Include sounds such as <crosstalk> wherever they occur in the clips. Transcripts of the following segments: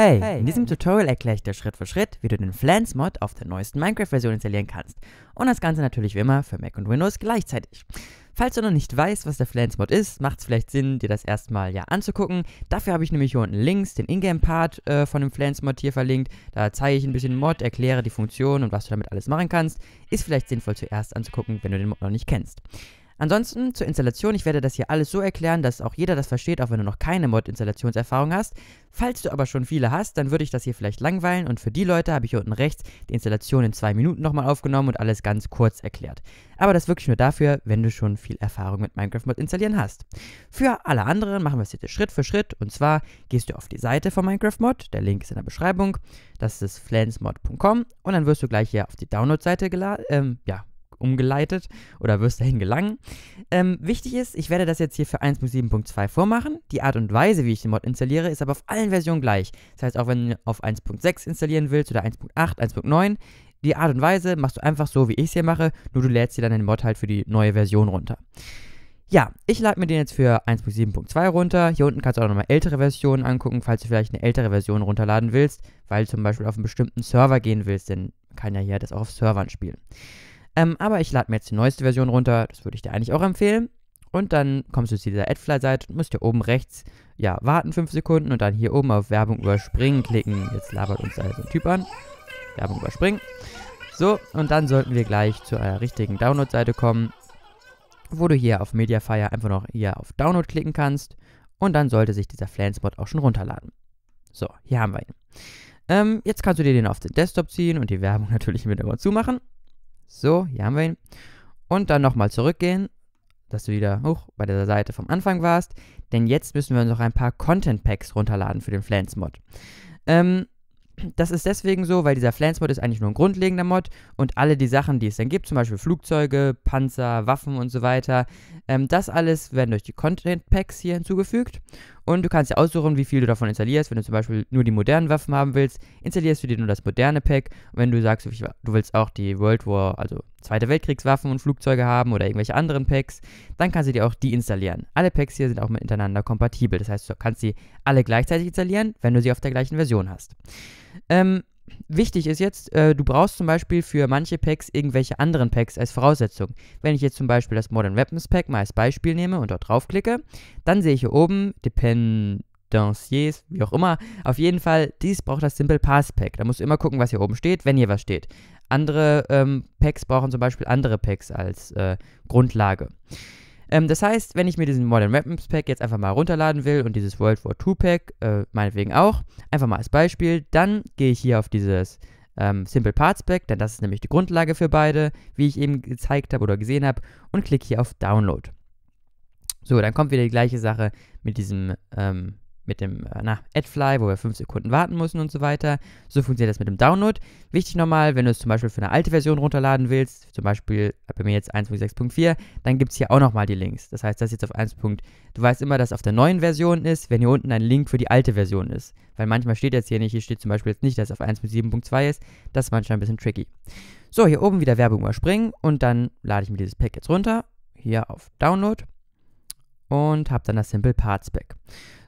Hey, in diesem Tutorial erkläre ich dir Schritt für Schritt, wie du den Flans-Mod auf der neuesten Minecraft-Version installieren kannst. Und das Ganze natürlich wie immer für Mac und Windows gleichzeitig. Falls du noch nicht weißt, was der Flans-Mod ist, macht es vielleicht Sinn, dir das erstmal ja anzugucken. Dafür habe ich nämlich hier unten links den Ingame-Part äh, von dem Flans-Mod hier verlinkt. Da zeige ich ein bisschen Mod, erkläre die Funktion und was du damit alles machen kannst. Ist vielleicht sinnvoll zuerst anzugucken, wenn du den Mod noch nicht kennst. Ansonsten zur Installation, ich werde das hier alles so erklären, dass auch jeder das versteht, auch wenn du noch keine Mod-Installationserfahrung hast. Falls du aber schon viele hast, dann würde ich das hier vielleicht langweilen und für die Leute habe ich hier unten rechts die Installation in zwei Minuten nochmal aufgenommen und alles ganz kurz erklärt. Aber das wirklich nur dafür, wenn du schon viel Erfahrung mit Minecraft Mod installieren hast. Für alle anderen machen wir es jetzt Schritt für Schritt und zwar gehst du auf die Seite von Minecraft Mod, der Link ist in der Beschreibung, das ist flansmod.com und dann wirst du gleich hier auf die Download-Seite geladen, ähm, ja, umgeleitet oder wirst dahin gelangen. Ähm, wichtig ist, ich werde das jetzt hier für 1.7.2 vormachen. Die Art und Weise, wie ich den Mod installiere, ist aber auf allen Versionen gleich. Das heißt, auch wenn du auf 1.6 installieren willst oder 1.8, 1.9, die Art und Weise machst du einfach so, wie ich es hier mache, nur du lädst dir dann den Mod halt für die neue Version runter. Ja, ich lade mir den jetzt für 1.7.2 runter. Hier unten kannst du auch nochmal ältere Versionen angucken, falls du vielleicht eine ältere Version runterladen willst, weil du zum Beispiel auf einen bestimmten Server gehen willst, denn kann ja hier das auch auf Servern spielen. Ähm, aber ich lade mir jetzt die neueste Version runter, das würde ich dir eigentlich auch empfehlen. Und dann kommst du zu dieser AdFly-Seite und musst hier oben rechts, ja, warten 5 Sekunden und dann hier oben auf Werbung überspringen klicken. Jetzt labert uns da so ein Typ an. Werbung überspringen. So, und dann sollten wir gleich zu einer richtigen Download-Seite kommen, wo du hier auf Mediafire einfach noch hier auf Download klicken kannst und dann sollte sich dieser Flanspot auch schon runterladen. So, hier haben wir ihn. Ähm, jetzt kannst du dir den auf den Desktop ziehen und die Werbung <laughs> natürlich im Hintergrund zumachen. So, hier haben wir ihn. Und dann nochmal zurückgehen, dass du wieder hoch bei der Seite vom Anfang warst. Denn jetzt müssen wir uns noch ein paar Content Packs runterladen für den Flans Mod. Ähm, das ist deswegen so, weil dieser Flans Mod ist eigentlich nur ein grundlegender Mod und alle die Sachen, die es dann gibt, zum Beispiel Flugzeuge, Panzer, Waffen und so weiter, ähm, das alles werden durch die Content Packs hier hinzugefügt. Und du kannst dir aussuchen, wie viel du davon installierst. Wenn du zum Beispiel nur die modernen Waffen haben willst, installierst du dir nur das moderne Pack. Und wenn du sagst, du willst auch die World War, also Zweite Weltkriegswaffen und Flugzeuge haben oder irgendwelche anderen Packs, dann kannst du dir auch die installieren. Alle Packs hier sind auch miteinander kompatibel. Das heißt, du kannst sie alle gleichzeitig installieren, wenn du sie auf der gleichen Version hast. Ähm, wichtig ist jetzt, äh, du brauchst zum Beispiel für manche Packs irgendwelche anderen Packs als Voraussetzung. Wenn ich jetzt zum Beispiel das Modern Weapons Pack mal als Beispiel nehme und dort draufklicke, dann sehe ich hier oben Dependanciers, wie auch immer. Auf jeden Fall, dies braucht das Simple Pass Pack. Da musst du immer gucken, was hier oben steht, wenn hier was steht. Andere ähm, Packs brauchen zum Beispiel andere Packs als äh, Grundlage. Ähm, das heißt, wenn ich mir diesen Modern Weapons Pack jetzt einfach mal runterladen will und dieses World War II Pack, äh, meinetwegen auch, einfach mal als Beispiel, dann gehe ich hier auf dieses ähm, Simple Parts Pack, denn das ist nämlich die Grundlage für beide, wie ich eben gezeigt habe oder gesehen habe, und klicke hier auf Download. So, dann kommt wieder die gleiche Sache mit diesem ähm, mit dem äh, AdFly, wo wir 5 Sekunden warten müssen und so weiter. So funktioniert das mit dem Download. Wichtig nochmal, wenn du es zum Beispiel für eine alte Version runterladen willst, zum Beispiel bei mir jetzt 1.6.4, dann gibt es hier auch nochmal die Links. Das heißt, das ist jetzt auf 1. Du weißt immer, dass es auf der neuen Version ist, wenn hier unten ein Link für die alte Version ist. Weil manchmal steht jetzt hier nicht, hier steht zum Beispiel jetzt nicht, dass es auf 1.7.2 ist. Das ist manchmal ein bisschen tricky. So, hier oben wieder Werbung überspringen und dann lade ich mir dieses Pack jetzt runter. Hier auf Download und habe dann das Simple Parts Pack.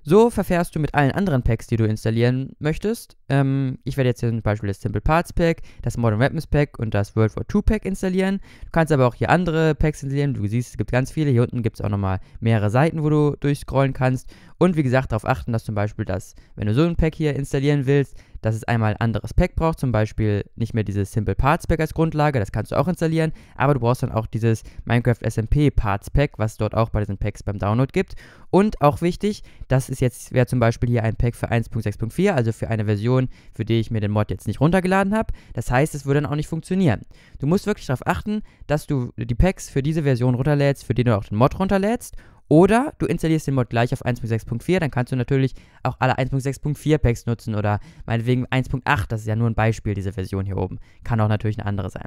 So verfährst du mit allen anderen Packs, die du installieren möchtest. Ähm, ich werde jetzt hier zum Beispiel das Simple Parts Pack, das Modern Weapons Pack und das World War II Pack installieren. Du kannst aber auch hier andere Packs installieren. Du siehst, es gibt ganz viele. Hier unten gibt es auch nochmal mehrere Seiten, wo du durchscrollen kannst. Und wie gesagt, darauf achten, dass zum Beispiel das, wenn du so ein Pack hier installieren willst, dass es einmal ein anderes Pack braucht, zum Beispiel nicht mehr dieses Simple Parts Pack als Grundlage, das kannst du auch installieren, aber du brauchst dann auch dieses Minecraft SMP Parts Pack, was dort auch bei diesen Packs beim Download gibt. Und auch wichtig, das ist jetzt, wäre zum Beispiel hier ein Pack für 1.6.4, also für eine Version, für die ich mir den Mod jetzt nicht runtergeladen habe. Das heißt, es würde dann auch nicht funktionieren. Du musst wirklich darauf achten, dass du die Packs für diese Version runterlädst, für die du auch den Mod runterlädst oder du installierst den Mod gleich auf 1.6.4, dann kannst du natürlich auch alle 1.6.4 Packs nutzen oder meinetwegen 1.8, das ist ja nur ein Beispiel, diese Version hier oben. Kann auch natürlich eine andere sein.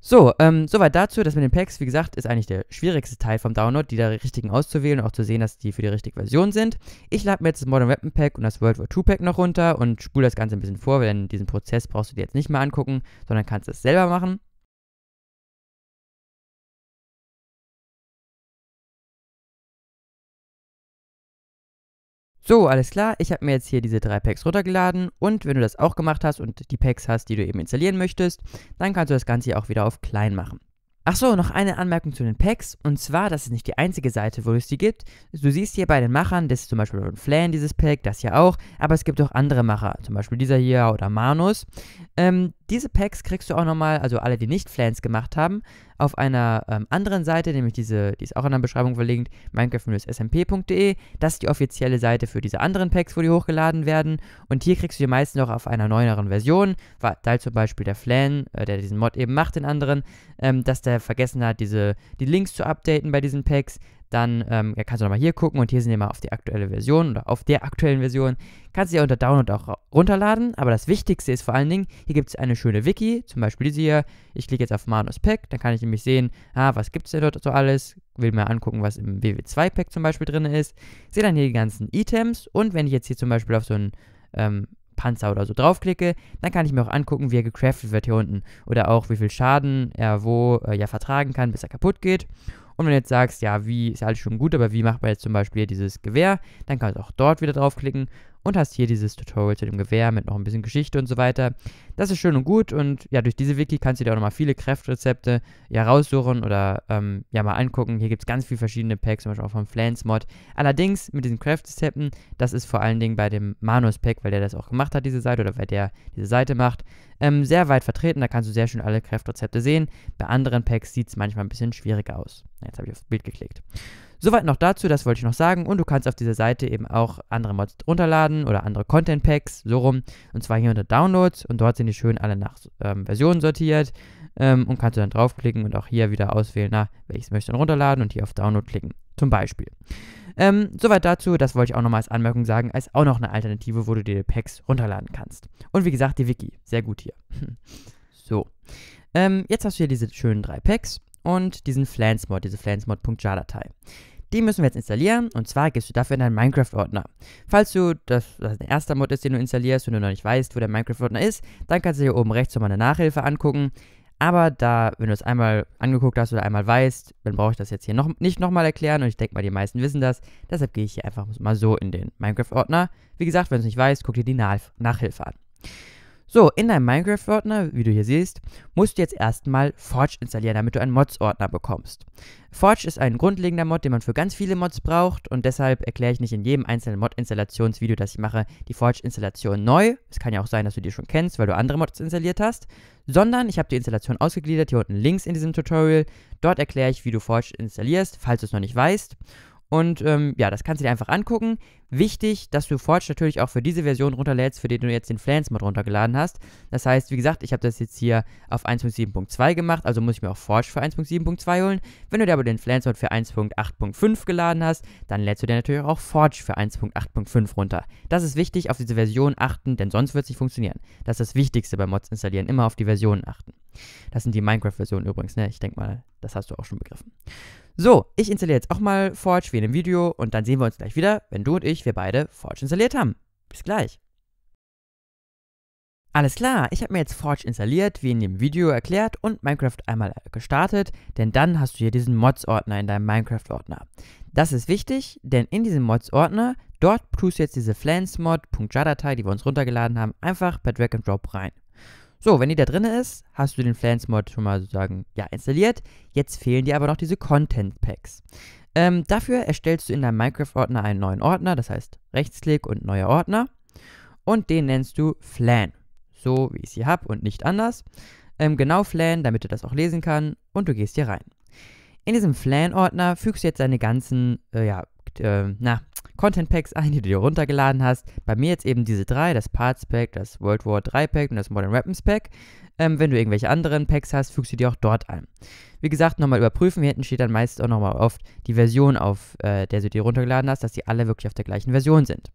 So, ähm, soweit dazu. Das mit den Packs, wie gesagt, ist eigentlich der schwierigste Teil vom Download, die da richtigen auszuwählen und auch zu sehen, dass die für die richtige Version sind. Ich lade mir jetzt das Modern Weapon Pack und das World War II Pack noch runter und spule das Ganze ein bisschen vor, denn diesen Prozess brauchst du dir jetzt nicht mehr angucken, sondern kannst es selber machen. So, alles klar. Ich habe mir jetzt hier diese drei Packs runtergeladen und wenn du das auch gemacht hast und die Packs hast, die du eben installieren möchtest, dann kannst du das Ganze hier auch wieder auf klein machen. Achso, noch eine Anmerkung zu den Packs, und zwar, das ist nicht die einzige Seite, wo es die gibt. Du siehst hier bei den Machern, das ist zum Beispiel Ron Flan, dieses Pack, das hier auch, aber es gibt auch andere Macher, zum Beispiel dieser hier oder Manus, ähm, diese Packs kriegst du auch nochmal, also alle, die nicht Flans gemacht haben, auf einer ähm, anderen Seite, nämlich diese, die ist auch in der Beschreibung verlinkt, minecraft-smp.de. Das ist die offizielle Seite für diese anderen Packs, wo die hochgeladen werden. Und hier kriegst du die meisten noch auf einer neueren Version, weil halt zum Beispiel der Flan, äh, der diesen Mod eben macht, den anderen, ähm, dass der vergessen hat, diese, die Links zu updaten bei diesen Packs dann ähm, kannst du nochmal hier gucken und hier sind wir mal auf die aktuelle Version oder auf der aktuellen Version. Kannst du ja unter Download auch runterladen, aber das Wichtigste ist vor allen Dingen, hier gibt es eine schöne Wiki, zum Beispiel diese hier. Ich klicke jetzt auf Manus Pack, dann kann ich nämlich sehen, ah, was gibt es denn dort so alles, will mir angucken, was im WW2 Pack zum Beispiel drin ist. Sehe dann hier die ganzen Items und wenn ich jetzt hier zum Beispiel auf so einen ähm, Panzer oder so draufklicke, dann kann ich mir auch angucken, wie er gecraftet wird hier unten. Oder auch, wie viel Schaden er wo äh, ja vertragen kann, bis er kaputt geht. Und wenn du jetzt sagst, ja, wie ist alles schon gut, aber wie macht man jetzt zum Beispiel dieses Gewehr, dann kannst du auch dort wieder draufklicken und hast hier dieses Tutorial zu dem Gewehr mit noch ein bisschen Geschichte und so weiter. Das ist schön und gut und ja, durch diese Wiki kannst du dir auch nochmal viele Kräftrezepte ja raussuchen oder ähm, ja mal angucken. Hier gibt es ganz viele verschiedene Packs, zum Beispiel auch vom Flans Mod. Allerdings mit diesen Kräftrezepten, das ist vor allen Dingen bei dem Manus Pack, weil der das auch gemacht hat, diese Seite, oder weil der diese Seite macht, ähm, sehr weit vertreten. Da kannst du sehr schön alle Kräftrezepte sehen. Bei anderen Packs sieht es manchmal ein bisschen schwieriger aus. Jetzt habe ich aufs Bild geklickt. Soweit noch dazu, das wollte ich noch sagen. Und du kannst auf dieser Seite eben auch andere Mods runterladen oder andere Content Packs, so rum. Und zwar hier unter Downloads und dort sind die schön alle nach ähm, Versionen sortiert. Ähm, und kannst du dann draufklicken und auch hier wieder auswählen, na, welches möchte dann runterladen und hier auf Download klicken. Zum Beispiel. Ähm, soweit dazu, das wollte ich auch nochmal als Anmerkung sagen, als auch noch eine Alternative, wo du dir Packs runterladen kannst. Und wie gesagt, die Wiki, sehr gut hier. <laughs> so. Ähm, jetzt hast du hier diese schönen drei Packs und diesen Flansmod, diese flansmod.jar-Datei. Die müssen wir jetzt installieren und zwar gehst du dafür in deinen Minecraft-Ordner. Falls du, das, das der erste Mod ist, den du installierst und du noch nicht weißt, wo der Minecraft-Ordner ist, dann kannst du hier oben rechts nochmal eine Nachhilfe angucken. Aber da, wenn du es einmal angeguckt hast oder einmal weißt, dann brauche ich das jetzt hier noch, nicht nochmal erklären und ich denke mal, die meisten wissen das. Deshalb gehe ich hier einfach mal so in den Minecraft-Ordner. Wie gesagt, wenn du es nicht weißt, guck dir die Nachhilfe an. So, in deinem Minecraft-Ordner, wie du hier siehst, musst du jetzt erstmal Forge installieren, damit du einen Mods-Ordner bekommst. Forge ist ein grundlegender Mod, den man für ganz viele Mods braucht und deshalb erkläre ich nicht in jedem einzelnen Mod-Installationsvideo, das ich mache, die Forge-Installation neu. Es kann ja auch sein, dass du die schon kennst, weil du andere Mods installiert hast, sondern ich habe die Installation ausgegliedert, hier unten links in diesem Tutorial. Dort erkläre ich, wie du Forge installierst, falls du es noch nicht weißt. Und ähm, ja, das kannst du dir einfach angucken. Wichtig, dass du Forge natürlich auch für diese Version runterlädst, für die du jetzt den Flans Mod runtergeladen hast. Das heißt, wie gesagt, ich habe das jetzt hier auf 1.7.2 gemacht, also muss ich mir auch Forge für 1.7.2 holen. Wenn du dir aber den Flans Mod für 1.8.5 geladen hast, dann lädst du dir natürlich auch Forge für 1.8.5 runter. Das ist wichtig, auf diese Version achten, denn sonst wird es nicht funktionieren. Das ist das Wichtigste bei Mods installieren, immer auf die Version achten. Das sind die Minecraft-Versionen übrigens, ne? Ich denke mal, das hast du auch schon begriffen. So, ich installiere jetzt auch mal Forge wie in dem Video und dann sehen wir uns gleich wieder, wenn du und ich, wir beide Forge installiert haben. Bis gleich. Alles klar, ich habe mir jetzt Forge installiert, wie in dem Video erklärt, und Minecraft einmal gestartet, denn dann hast du hier diesen Mods-Ordner in deinem Minecraft-Ordner. Das ist wichtig, denn in diesem Mods-Ordner, dort tust du jetzt diese flansmod.jar-Datei, die wir uns runtergeladen haben, einfach per Drag and Drop rein. So, wenn die da drin ist, hast du den Flans-Mod schon mal sozusagen ja, installiert. Jetzt fehlen dir aber noch diese Content-Packs. Ähm, dafür erstellst du in deinem Minecraft-Ordner einen neuen Ordner, das heißt Rechtsklick und neuer Ordner. Und den nennst du Flan. So wie ich sie habe und nicht anders. Ähm, genau Flan, damit du das auch lesen kann. Und du gehst hier rein. In diesem Flan-Ordner fügst du jetzt deine ganzen, äh, ja, äh, na, Content Packs ein, <laughs> die du dir runtergeladen hast. Bei mir jetzt eben diese drei, das Parts Pack, das World War 3 Pack und das Modern Weapons Pack. Ähm, wenn du irgendwelche anderen Packs hast, fügst du die auch dort ein. Wie gesagt, nochmal überprüfen. Hier hinten steht dann meist auch nochmal oft die Version, auf äh, der du dir runtergeladen hast, dass die alle wirklich auf der gleichen Version sind.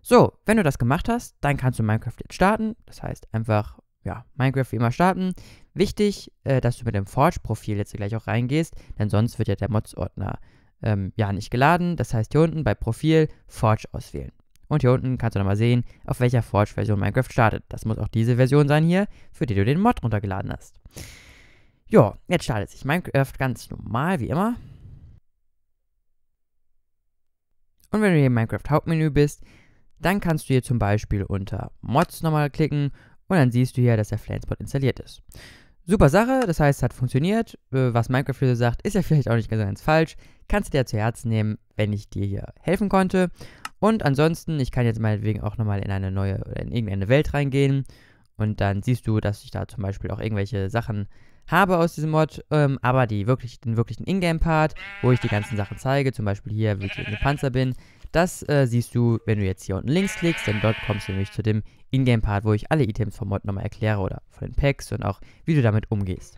So, wenn du das gemacht hast, dann kannst du Minecraft jetzt starten. Das heißt einfach, ja, Minecraft wie immer starten. Wichtig, äh, dass du mit dem Forge-Profil jetzt gleich auch reingehst, denn sonst wird ja der Mods-Ordner ähm, ja nicht geladen. Das heißt, hier unten bei Profil Forge auswählen. Und hier unten kannst du nochmal sehen, auf welcher Forge-Version Minecraft startet. Das muss auch diese Version sein hier, für die du den Mod runtergeladen hast. Ja, jetzt startet sich Minecraft ganz normal, wie immer. Und wenn du hier im Minecraft Hauptmenü bist, dann kannst du hier zum Beispiel unter Mods nochmal klicken und dann siehst du hier, dass der Flanespot installiert ist. Super Sache, das heißt, hat funktioniert. Äh, was Minecraft hier sagt, ist ja vielleicht auch nicht ganz falsch. Kannst du dir zu Herzen nehmen, wenn ich dir hier helfen konnte. Und ansonsten, ich kann jetzt meinetwegen auch nochmal in eine neue oder in irgendeine Welt reingehen. Und dann siehst du, dass ich da zum Beispiel auch irgendwelche Sachen habe aus diesem Mod, ähm, aber die wirklich, den wirklichen Ingame-Part, wo ich die ganzen Sachen zeige, zum Beispiel hier, wie ich in den Panzer bin, das äh, siehst du, wenn du jetzt hier unten links klickst, denn dort kommst du nämlich zu dem Ingame-Part, wo ich alle Items vom Mod nochmal erkläre oder von den Packs und auch, wie du damit umgehst.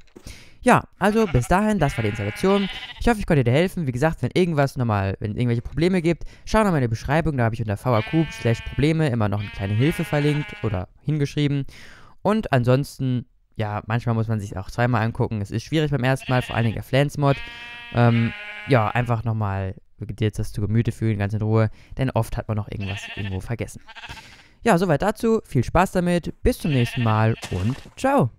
Ja, also bis dahin, das war die Installation. Ich hoffe, ich konnte dir helfen. Wie gesagt, wenn irgendwas nochmal, wenn es irgendwelche Probleme gibt, schau nochmal in die Beschreibung, da habe ich unter vaq Probleme immer noch eine kleine Hilfe verlinkt oder hingeschrieben. Und ansonsten, ja, manchmal muss man sich auch zweimal angucken. Es ist schwierig beim ersten Mal, vor allen Dingen der Flans-Mod. Ähm, ja, einfach nochmal dir jetzt das zu Gemüte fühlen, ganz in Ruhe, denn oft hat man noch irgendwas irgendwo vergessen. Ja, soweit dazu. Viel Spaß damit. Bis zum nächsten Mal und ciao.